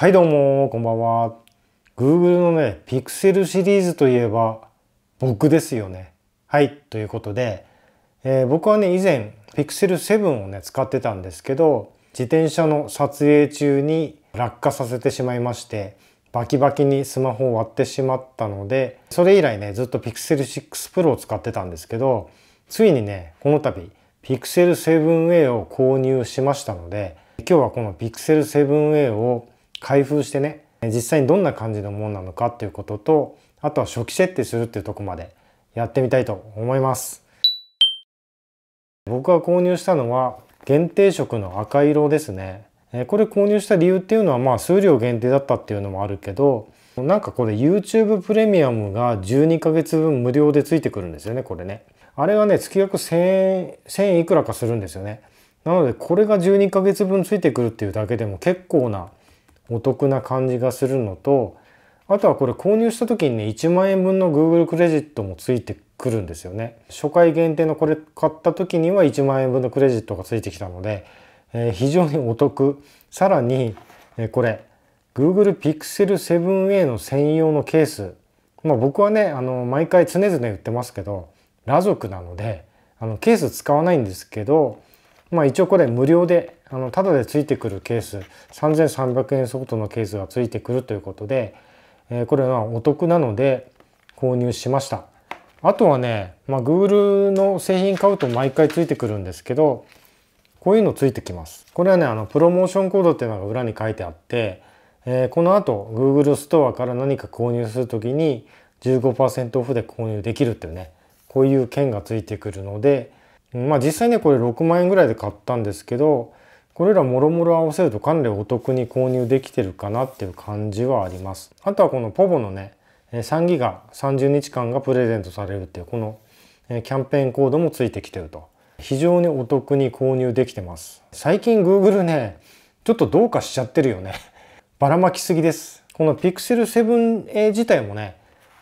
はいどうもこんばんは Google のね Pixel シリーズといえば僕ですよねはいということで、えー、僕はね以前 Pixel 7をね使ってたんですけど自転車の撮影中に落下させてしまいましてバキバキにスマホを割ってしまったのでそれ以来ねずっと Pixel 6 Pro を使ってたんですけどついにねこの度 Pixel 7A を購入しましたので今日はこの Pixel 7A を開封してね実際にどんな感じのものなのかっていうこととあとは初期設定するっていうとこまでやってみたいと思います僕が購入したのは限定色の赤色ですねこれ購入した理由っていうのはまあ数量限定だったっていうのもあるけどなんかこれ YouTube プレミアムが12ヶ月分無料でついてくるんですよねこれねあれはね月額1000 1000いくらかするんですよねなのでこれが12ヶ月分ついてくるっていうだけでも結構なお得な感じがするのとあとはこれ購入した時にね1万円分の Google クレジットもついてくるんですよね初回限定のこれ買った時には1万円分のクレジットがついてきたので、えー、非常にお得さらに、えー、これ Google Pixel 7a の専用のケースまあ僕はねあの毎回常々言ってますけどラ族なのであのケース使わないんですけどまあ一応これ無料であのただでついてくるケース3300円相当のケースがついてくるということで、えー、これはお得なので購入しましたあとはね、まあ、Google の製品買うと毎回ついてくるんですけどこういうのついてきますこれはねあのプロモーションコードっていうのが裏に書いてあって、えー、この後 Google ストアから何か購入する時に15%オフで購入できるっていうねこういう券がついてくるので、まあ、実際ねこれ6万円ぐらいで買ったんですけどこれらもろもろ合わせるとかなりお得に購入できてるかなっていう感じはあります。あとはこのポボのね、3ギガ30日間がプレゼントされるっていうこのキャンペーンコードもついてきてると。非常にお得に購入できてます。最近 Google ね、ちょっとどうかしちゃってるよね。ばらまきすぎです。この Pixel 7A 自体もね、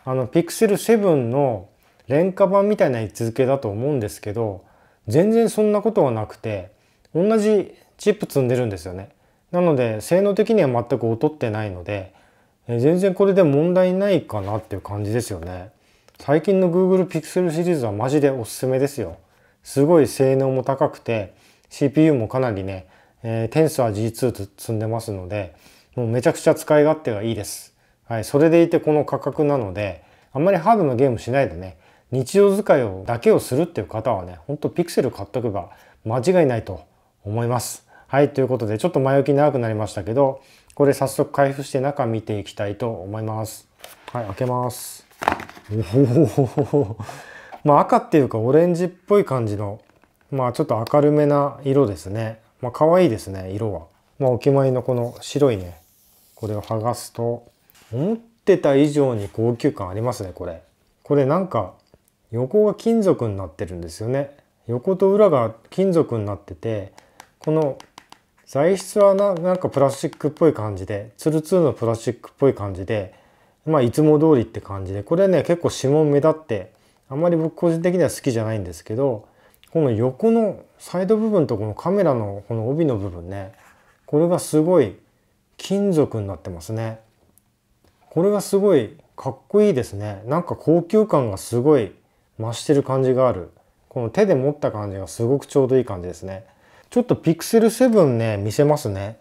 あの Pixel 7の廉価版みたいな位置づけだと思うんですけど、全然そんなことはなくて、同じチップ積んでるんですよね。なので性能的には全く劣ってないので、え全然これで問題ないかなっていう感じですよね。最近の Google Pixel シリーズはマジでおすすめですよ。すごい性能も高くて CPU もかなりね、えー、テンスは G2 と積んでますのでもうめちゃくちゃ使い勝手がいいです。はい、それでいてこの価格なのであんまりハードなゲームしないでね日常使いをだけをするっていう方はねほんとピクセル買っとけば間違いないと思います。はい、ということで、ちょっと前置き長くなりましたけど、これ早速開封して中見ていきたいと思います。はい、開けます。おおまあ赤っていうかオレンジっぽい感じの、まあちょっと明るめな色ですね。まあ可愛いですね、色は。まあお決まりのこの白いね、これを剥がすと、思ってた以上に高級感ありますね、これ。これなんか、横が金属になってるんですよね。横と裏が金属になってて、この材質はななんかプラスチックっぽい感じでツルツルのプラスチックっぽい感じでまあいつも通りって感じでこれね結構指紋目立ってあんまり僕個人的には好きじゃないんですけどこの横のサイド部分とこのカメラのこの帯の部分ねこれがすごい金属になってますねこれがすごいかっこいいですねなんか高級感がすごい増してる感じがあるこの手で持った感じがすごくちょうどいい感じですねちょっとピクセル7ね、見せますね。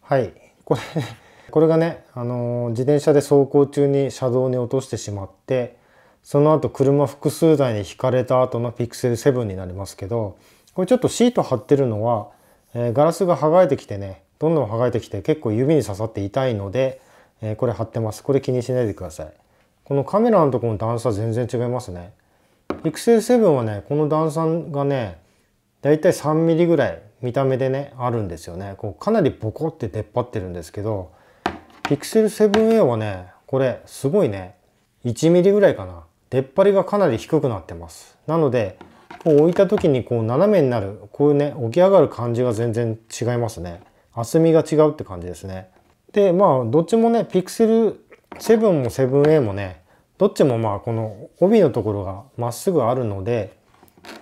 はい。これ これがね、あのー、自転車で走行中に車道に落としてしまって、その後車複数台に引かれた後のピクセル7になりますけど、これちょっとシート貼ってるのは、えー、ガラスが剥がれてきてね、どんどん剥がれてきて結構指に刺さって痛いので、えー、これ貼ってます。これ気にしないでください。このカメラのとこの段差全然違いますね。ピクセル7はね、この段差がね、だいたい3ミリぐらい見た目でねあるんですよねこうかなりボコって出っ張ってるんですけど Pixel7a はねこれすごいね1ミリぐらいかな出っ張りがかなり低くなってますなのでこう置いた時にこう斜めになるこういうね起き上がる感じが全然違いますね厚みが違うって感じですねでまあどっちもね Pixel7 も 7a もねどっちもまあこの帯のところがまっすぐあるので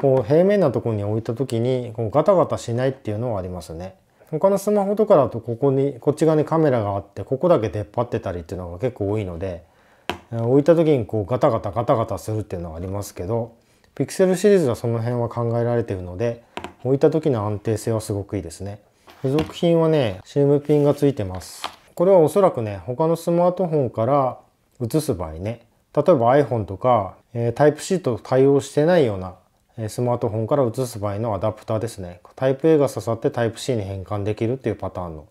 こう平面なところに置いた時にこうガタガタしないっていうのはありますね。他のスマホとかだとここにこっち側にカメラがあってここだけ出っ張ってたりっていうのが結構多いので置いた時にこうガタガタガタガタするっていうのはありますけどピクセルシリーズはその辺は考えられてるので置いた時の安定性はすごくいいですね。付属品はね CM ピンが付いてます。これはおそらくね他のスマートフォンから映す場合ね例えば iPhone とか、えー、タイプ c と対応してないようなスマートフォンから移す場合のアダプターですね。タイプ A が刺さってタイプ C に変換できるっていうパターンの。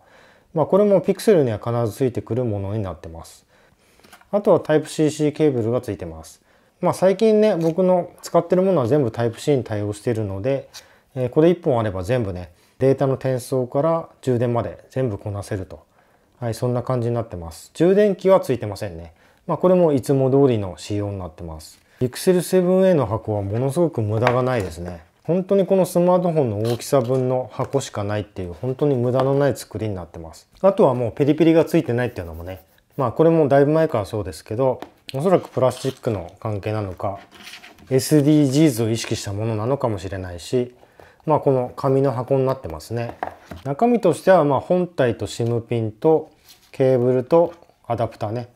まあこれもピクセルには必ずついてくるものになってます。あとはタイプ CC ケーブルがついてます。まあ最近ね、僕の使ってるものは全部タイプ C に対応しているので、えー、これ1本あれば全部ね、データの転送から充電まで全部こなせると。はい、そんな感じになってます。充電器はついてませんね。まあこれもいつも通りの仕様になってます。Pixel7a の箱はものすごく無駄がないですね本当にこのスマートフォンの大きさ分の箱しかないっていう本当に無駄のない作りになってますあとはもうペリペリがついてないっていうのもねまあこれもだいぶ前からそうですけどおそらくプラスチックの関係なのか SDGs を意識したものなのかもしれないしまあこの紙の箱になってますね中身としてはまあ本体と SIM ピンとケーブルとアダプターね、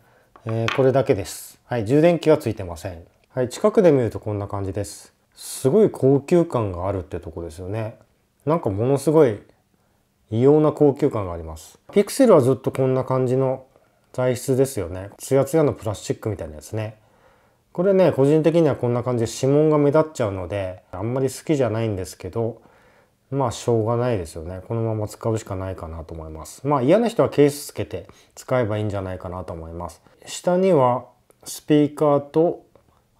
えー、これだけですはい充電器はついてませんはい、近くで見るとこんな感じです。すごい高級感があるってとこですよね。なんかものすごい異様な高級感があります。ピクセルはずっとこんな感じの材質ですよね。ツヤツヤのプラスチックみたいなやつね。これね、個人的にはこんな感じで指紋が目立っちゃうので、あんまり好きじゃないんですけど、まあしょうがないですよね。このまま使うしかないかなと思います。まあ嫌な人はケースつけて使えばいいんじゃないかなと思います。下にはスピーカーと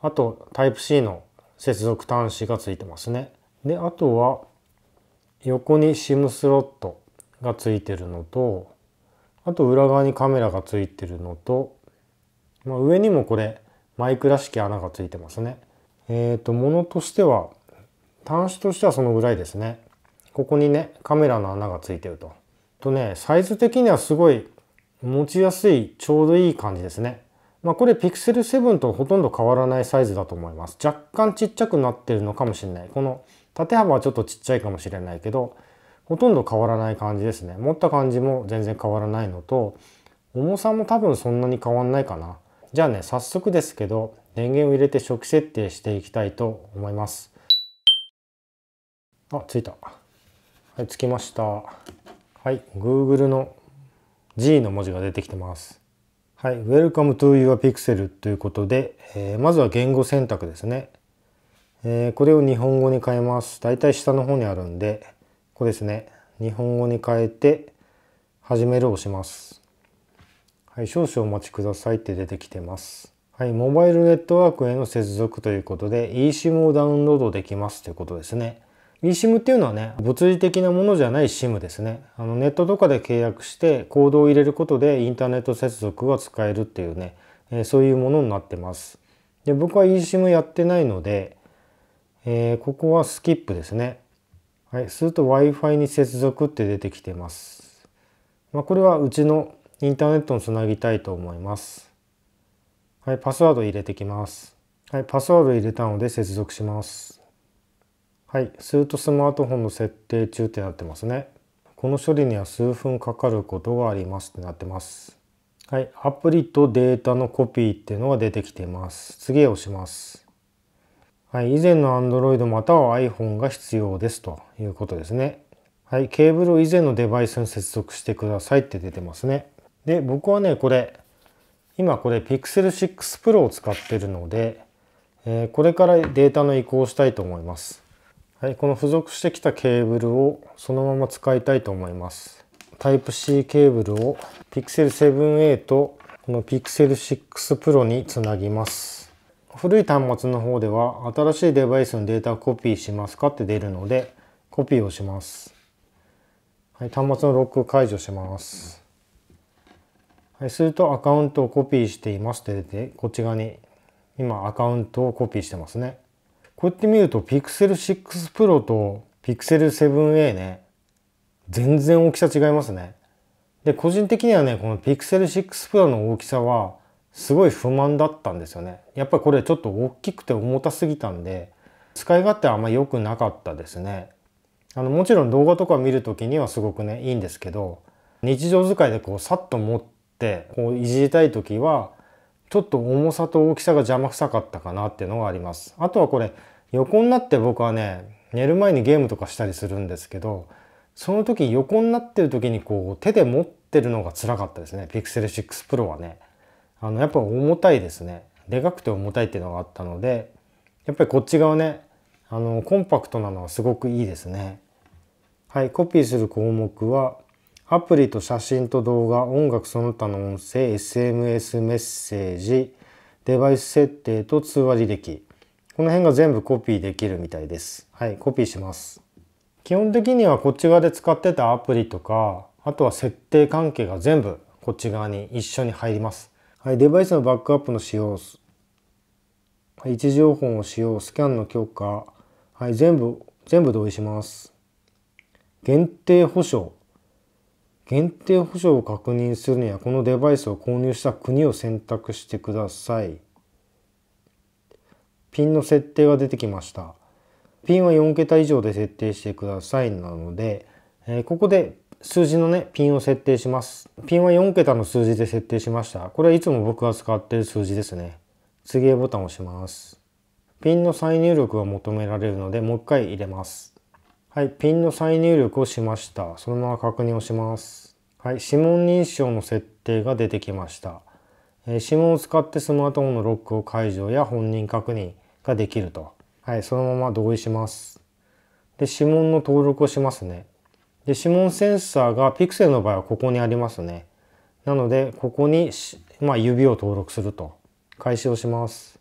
あと Type-C の接続端子がついてますね。で、あとは横に SIM スロットがついてるのと、あと裏側にカメラがついてるのと、まあ、上にもこれマイクらしき穴がついてますね。えっ、ー、と、ものとしては、端子としてはそのぐらいですね。ここにね、カメラの穴がついてると。とね、サイズ的にはすごい持ちやすい、ちょうどいい感じですね。まあ、これ Pixel 7とほとんど変わらないサイズだと思います。若干ちっちゃくなってるのかもしれない。この縦幅はちょっとちっちゃいかもしれないけど、ほとんど変わらない感じですね。持った感じも全然変わらないのと、重さも多分そんなに変わんないかな。じゃあね、早速ですけど、電源を入れて初期設定していきたいと思います。あ、着いた。はい、着きました。はい、Google の G の文字が出てきてます。はい、Welcome to your pixel ということで、えー、まずは言語選択ですね、えー、これを日本語に変えます。だいたい下の方にあるんで、ここですね。日本語に変えて、始めるを押します。はい、少々お待ちくださいって出てきてます。はい、モバイルネットワークへの接続ということで、eSIM をダウンロードできますということですね。eSIM っていうのはね、物理的なものじゃない SIM ですね。あのネットとかで契約してコードを入れることでインターネット接続が使えるっていうね、えそういうものになってます。で、僕は eSIM やってないので、えー、ここはスキップですね。はい、すると Wi-Fi に接続って出てきてます。まあ、これはうちのインターネットにつなぎたいと思います。はい、パスワード入れてきます。はい、パスワード入れたので接続します。はい、スーとスマートフォンの設定中ってなってますね。この処理には数分かかることがありますってなってます。はい、アプリとデータのコピーっていうのが出てきています。次へ押します。はい、以前の Android または iPhone が必要ですということですね。はい、ケーブルを以前のデバイスに接続してくださいって出てますね。で、僕はね、これ、今これ Pixel 6 Pro を使ってるので、えー、これからデータの移行をしたいと思います。はい、この付属してきたケーブルをそのまま使いたいと思います。Type-C ケーブルを Pixel 7a とこの Pixel 6 Pro につなぎます。古い端末の方では新しいデバイスのデータをコピーしますかって出るのでコピーをします。はい、端末のロック解除します。はい、するとアカウントをコピーしていますって出てこっち側に今アカウントをコピーしてますね。こうやって見ると Pixel 6 Pro と Pixel 7a ね、全然大きさ違いますね。で、個人的にはね、この Pixel 6 Pro の大きさはすごい不満だったんですよね。やっぱりこれちょっと大きくて重たすぎたんで、使い勝手はあんま良くなかったですね。あの、もちろん動画とか見るときにはすごくね、いいんですけど、日常使いでこう、さっと持って、こう、いじりたいときは、ちょっと重さと大きさが邪魔くさかったかなっていうのがあります。あとはこれ、横になって僕はね寝る前にゲームとかしたりするんですけどその時横になってる時にこう手で持ってるのが辛かったですね Pixel 6 Pro はねあのやっぱ重たいですねでかくて重たいっていうのがあったのでやっぱりこっち側ねあのコンパクトなのはすごくいいですねはいコピーする項目はアプリと写真と動画音楽その他の音声 SMS メッセージデバイス設定と通話履歴この辺が全部コピーできるみたいです。はい、コピーします。基本的にはこっち側で使ってたアプリとか、あとは設定関係が全部こっち側に一緒に入ります。はい、デバイスのバックアップの使用、はい、位置情報の使用、スキャンの強化、はい、全部、全部同意します。限定保証。限定保証を確認するには、このデバイスを購入した国を選択してください。ピンの設定が出てきました。ピンは4桁以上で設定してくださいなので、えー、ここで数字のね、ピンを設定します。ピンは4桁の数字で設定しました。これはいつも僕が使ってる数字ですね。次へボタンを押します。ピンの再入力が求められるので、もう一回入れます。はい、ピンの再入力をしました。そのまま確認をします。はい、指紋認証の設定が出てきました。えー、指紋を使ってスマートフォンのロックを解除や本人確認、ができると。はい、そのまま同意します。で、指紋の登録をしますね。で、指紋センサーがピクセルの場合はここにありますね。なので、ここに、まあ、指を登録すると。開始をします。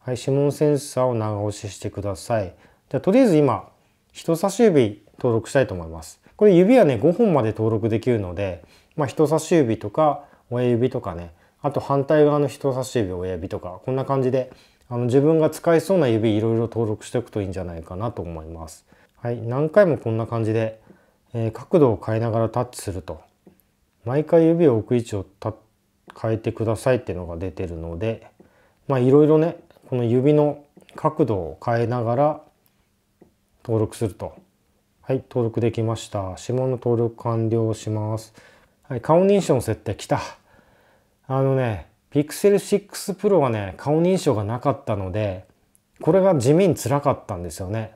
はい、指紋センサーを長押ししてください。じゃとりあえず今、人差し指登録したいと思います。これ指はね、5本まで登録できるので、まあ、人差し指とか親指とかね、あと反対側の人差し指、親指とか、こんな感じであの自分が使えそうな指いろいろ登録しておくといいんじゃないかなと思います。はい、何回もこんな感じで、えー、角度を変えながらタッチすると毎回指を置く位置を変えてくださいっていうのが出てるのでまあいろいろねこの指の角度を変えながら登録するとはい登録できました指紋の登録完了しますはい顔認証の設定きたあのね Pixel 6 Pro はね、顔認証がなかったので、これが地味につらかったんですよね。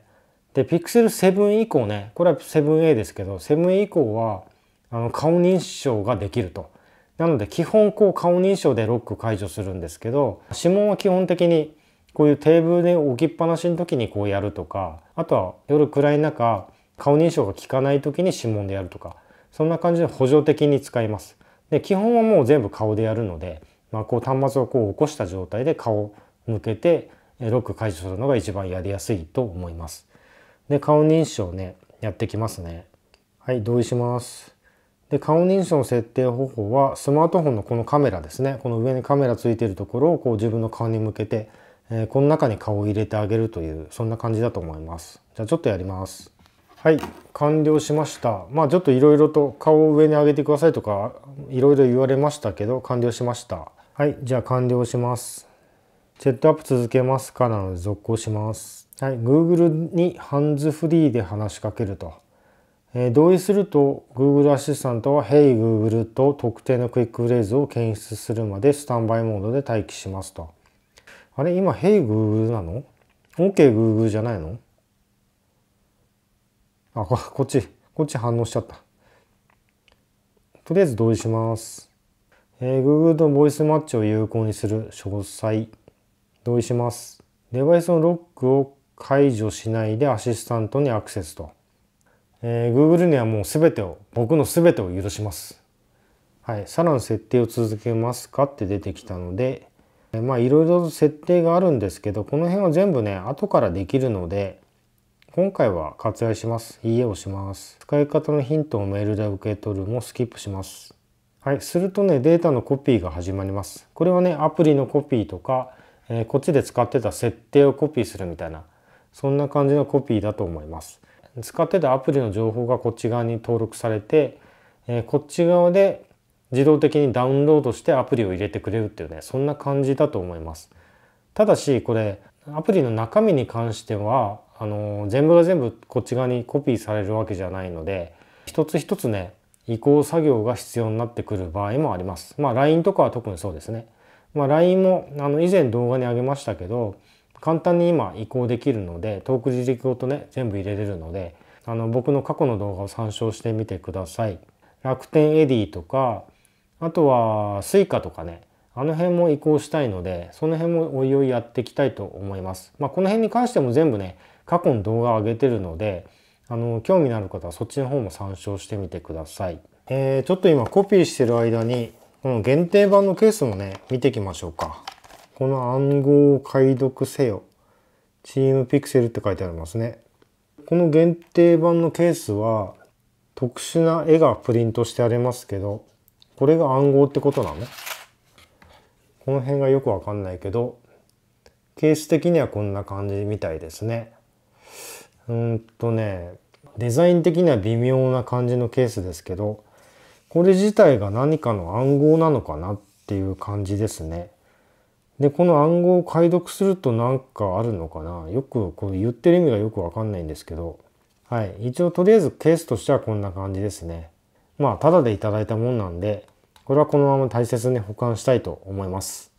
で、Pixel 7以降ね、これは 7A ですけど、7以降はあの顔認証ができると。なので基本こう顔認証でロック解除するんですけど、指紋は基本的にこういうテーブルで置きっぱなしの時にこうやるとか、あとは夜暗い中、顔認証が効かない時に指紋でやるとか、そんな感じで補助的に使います。で、基本はもう全部顔でやるので、まあ、こう端末をこう起こした状態で顔を向けてロック解除するのが一番やりやすいと思います。で顔認証ねやってきますね。はい同意します。で顔認証の設定方法はスマートフォンのこのカメラですねこの上にカメラついてるところをこう自分の顔に向けて、えー、この中に顔を入れてあげるというそんな感じだと思います。じゃあちょっとやります。はい完了しましたまあちょっといろいろと顔を上に上げてくださいとかいろいろ言われましたけど完了しましたはい、じゃあ完了します。セットアップ続けますかなので続行します。はい、Google にハンズフリーで話しかけると。えー、同意すると Google アシスタントは Hey Google と特定のクイックフレーズを検出するまでスタンバイモードで待機しますと。あれ今 Hey Google なの ?OK Google じゃないのあこ、こっち、こっち反応しちゃった。とりあえず同意します。えー、Google とボイスマッチを有効にする詳細同意しますデバイスのロックを解除しないでアシスタントにアクセスと、えー、Google にはもう全てを僕の全てを許しますはいさらに設定を続けますかって出てきたのでまあいろいろ設定があるんですけどこの辺は全部ね後からできるので今回は割愛します。いいえをします。使い方のヒントをメールで受け取るもスキップします。はい、するとね、データのコピーが始まります。これはね、アプリのコピーとか、えー、こっちで使ってた設定をコピーするみたいな、そんな感じのコピーだと思います。使ってたアプリの情報がこっち側に登録されて、えー、こっち側で自動的にダウンロードしてアプリを入れてくれるっていうね、そんな感じだと思います。ただし、これ、アプリの中身に関しては、あのー、全部が全部こっち側にコピーされるわけじゃないので、一つ一つね、移行作業が必要になってくる場合もあります。まあ LINE とかは特にそうですね。まあ、LINE もあの以前動画にあげましたけど簡単に今移行できるのでトーク自力ごとね全部入れれるのであの僕の過去の動画を参照してみてください。楽天エディとかあとは Suica とかねあの辺も移行したいのでその辺もおいおいやっていきたいと思います。まあ、この辺に関しても全部ね過去の動画を上げてるのであの興味のある方はそっちの方も参照してみてください。えー、ちょっと今コピーしてる間にこの限定版のケースもね見ていきましょうか。この暗号を解読せよ。チームピクセルって書いてありますね。この限定版のケースは特殊な絵がプリントしてありますけどこれが暗号ってことなのこの辺がよくわかんないけどケース的にはこんな感じみたいですね。うんとねデザイン的には微妙な感じのケースですけどこれ自体が何かの暗号なのかなっていう感じですね。でこの暗号を解読すると何かあるのかなよくこれ言ってる意味がよくわかんないんですけどはい一応とりあえずケースとしてはこんな感じですね。まあただでいただいたもんなんでこれはこのまま大切に保管したいと思います。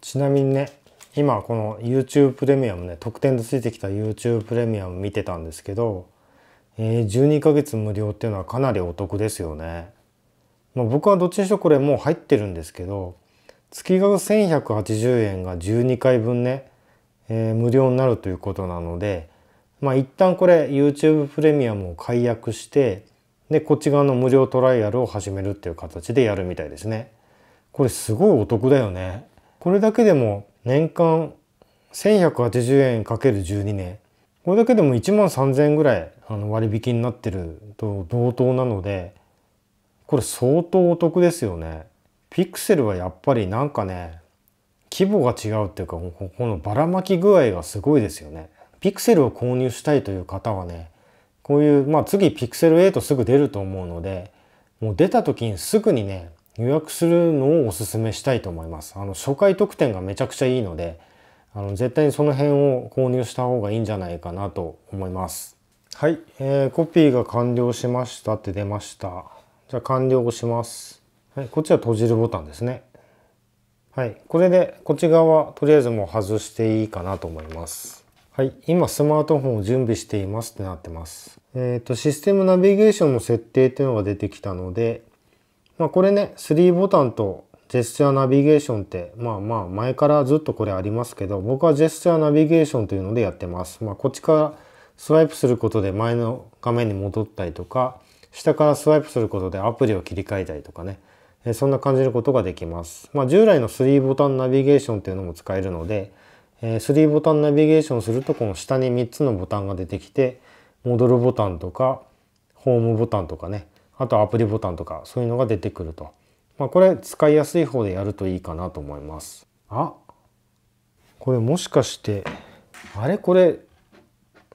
ちなみにね今この YouTube プレミアムね特典でついてきた YouTube プレミアム見てたんですけどえ12ヶ月無料っていうのはかなりお得ですよね。まあ、僕はどっちにしろこれもう入ってるんですけど月額1180円が12回分ね、えー、無料になるということなので、まあ、一旦これ YouTube プレミアムを解約してでこっち側の無料トライアルを始めるっていう形でやるみたいですね。これすごいお得だよね。これだけでも年間1180円 ×12 年、これだけでも1万3000円ぐらいあの割引になってると同等なのでこれ相当お得ですよね。ピクセルはやっぱりなんかね規模が違うっていうかこのばらまき具合がすごいですよね。ピクセルを購入したいという方はねこういうまあ次ピクセル8すぐ出ると思うのでもう出た時にすぐにね予約するのをおすすめしたいと思います。あの初回特典がめちゃくちゃいいのであの絶対にその辺を購入した方がいいんじゃないかなと思いますはい、えー、コピーが完了しましたって出ましたじゃあ完了をしますはい、こっちは閉じるボタンですねはいこれでこっち側とりあえずもう外していいかなと思いますはい、今スマートフォンを準備していますってなってます。えっ、ー、と、システムナビゲーションの設定っていうのが出てきたので、まあ、これね、3ボタンとジェスチャーナビゲーションってまあまあ前からずっとこれありますけど僕はジェスチャーナビゲーションというのでやってます。まあ、こっちからスワイプすることで前の画面に戻ったりとか下からスワイプすることでアプリを切り替えたりとかねそんな感じることができます。まあ、従来の3ボタンナビゲーションというのも使えるので3ボタンナビゲーションするとこの下に3つのボタンが出てきて戻るボタンとかホームボタンとかねあとアプリボタンとかそういうのが出てくると。まあ、これ使いやすい方でやるといいかなと思いますあこれもしかしてあれこれ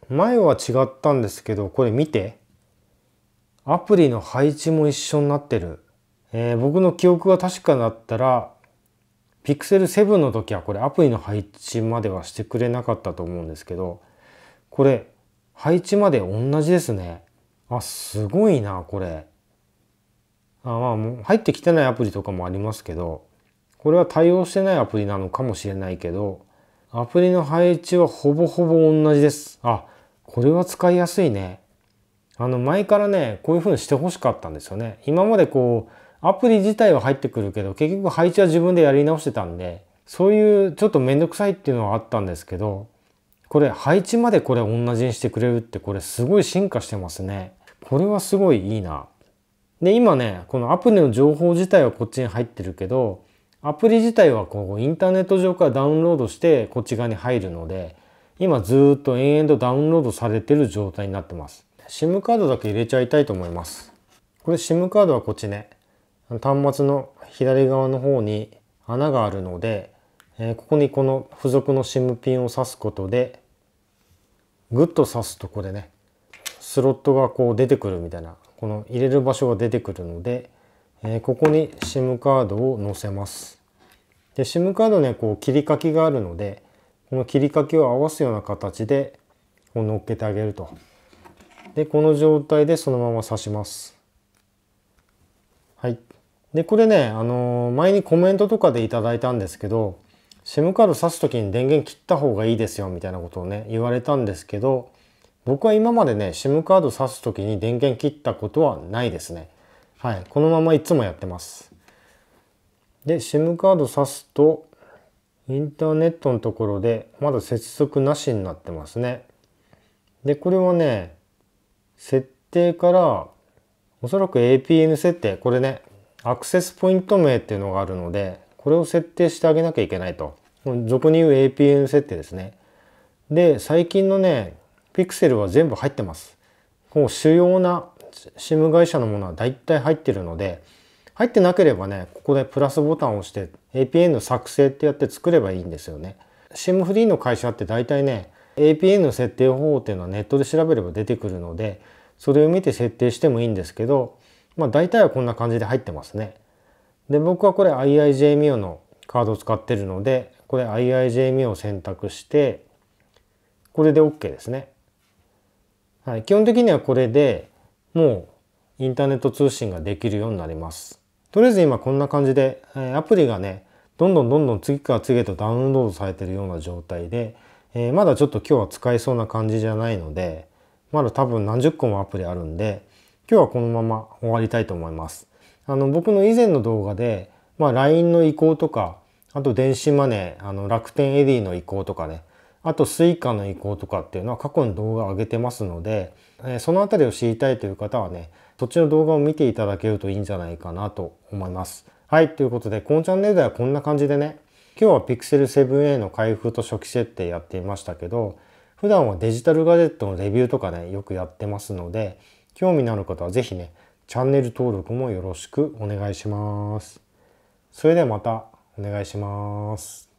前は違ったんですけどこれ見てアプリの配置も一緒になってる、えー、僕の記憶が確かだったら Pixel7 の時はこれアプリの配置まではしてくれなかったと思うんですけどこれ配置まで同じですねあすごいなこれ。あまあもう入ってきてないアプリとかもありますけどこれは対応してないアプリなのかもしれないけどアプリの配置はほぼほぼ同じですあこれは使いやすいねあの前からねこういう風にしてほしかったんですよね今までこうアプリ自体は入ってくるけど結局配置は自分でやり直してたんでそういうちょっと面倒くさいっていうのはあったんですけどこれ配置までこれ同じにしてくれるってこれすごい進化してますねこれはすごいいいなで、今ね、このアプリの情報自体はこっちに入ってるけど、アプリ自体はこうインターネット上からダウンロードしてこっち側に入るので、今ずっと延々とダウンロードされてる状態になってます。SIM カードだけ入れちゃいたいと思います。これ SIM カードはこっちね、端末の左側の方に穴があるので、えここにこの付属の SIM ピンを挿すことで、グッと挿すとこでね、スロットがこう出てくるみたいなこの入れる場所が出てくるので、えー、ここに SIM カードを載せます。で、SIM カードねこう切り欠きがあるので、この切り欠きを合わすような形でこう乗っけてあげると。で、この状態でそのまま刺します。はい。で、これね、あのー、前にコメントとかでいただいたんですけど、SIM カード挿す時に電源切った方がいいですよみたいなことをね、言われたんですけど、僕は今までね SIM カード挿す時に電源切ったことはないですねはいこのままいつもやってますで SIM カード挿すとインターネットのところでまだ接続なしになってますねでこれはね設定からおそらく APN 設定これねアクセスポイント名っていうのがあるのでこれを設定してあげなきゃいけないと俗に言う APN 設定ですねで最近のねピクセルは全部入ってます。もう主要な SIM 会社のものは大体入ってるので、入ってなければね、ここでプラスボタンを押して APN の作成ってやって作ればいいんですよね。SIM フリーの会社って大体ね、APN の設定方法っていうのはネットで調べれば出てくるので、それを見て設定してもいいんですけど、まあ大体はこんな感じで入ってますね。で、僕はこれ IIJMIO のカードを使ってるので、これ IIJMIO を選択して、これで OK ですね。はい、基本的にはこれでもうインターネット通信ができるようになります。とりあえず今こんな感じで、えアプリがね、どんどんどんどん次から次へとダウンロードされてるような状態で、えー、まだちょっと今日は使えそうな感じじゃないので、まだ多分何十個もアプリあるんで、今日はこのまま終わりたいと思います。あの、僕の以前の動画で、まあ、LINE の移行とか、あと電子マネー、あの、楽天エディの移行とかね、あとスイカの移行とかっていうのは過去に動画を上げてますので、えその辺りを知りたいという方はね、そっちの動画を見ていただけるといいんじゃないかなと思います。はい、ということで、このチャンネルではこんな感じでね、今日は Pixel 7a の開封と初期設定やっていましたけど、普段はデジタルガジェットのレビューとかね、よくやってますので、興味のある方は是非ね、チャンネル登録もよろしくお願いします。それではまたお願いします。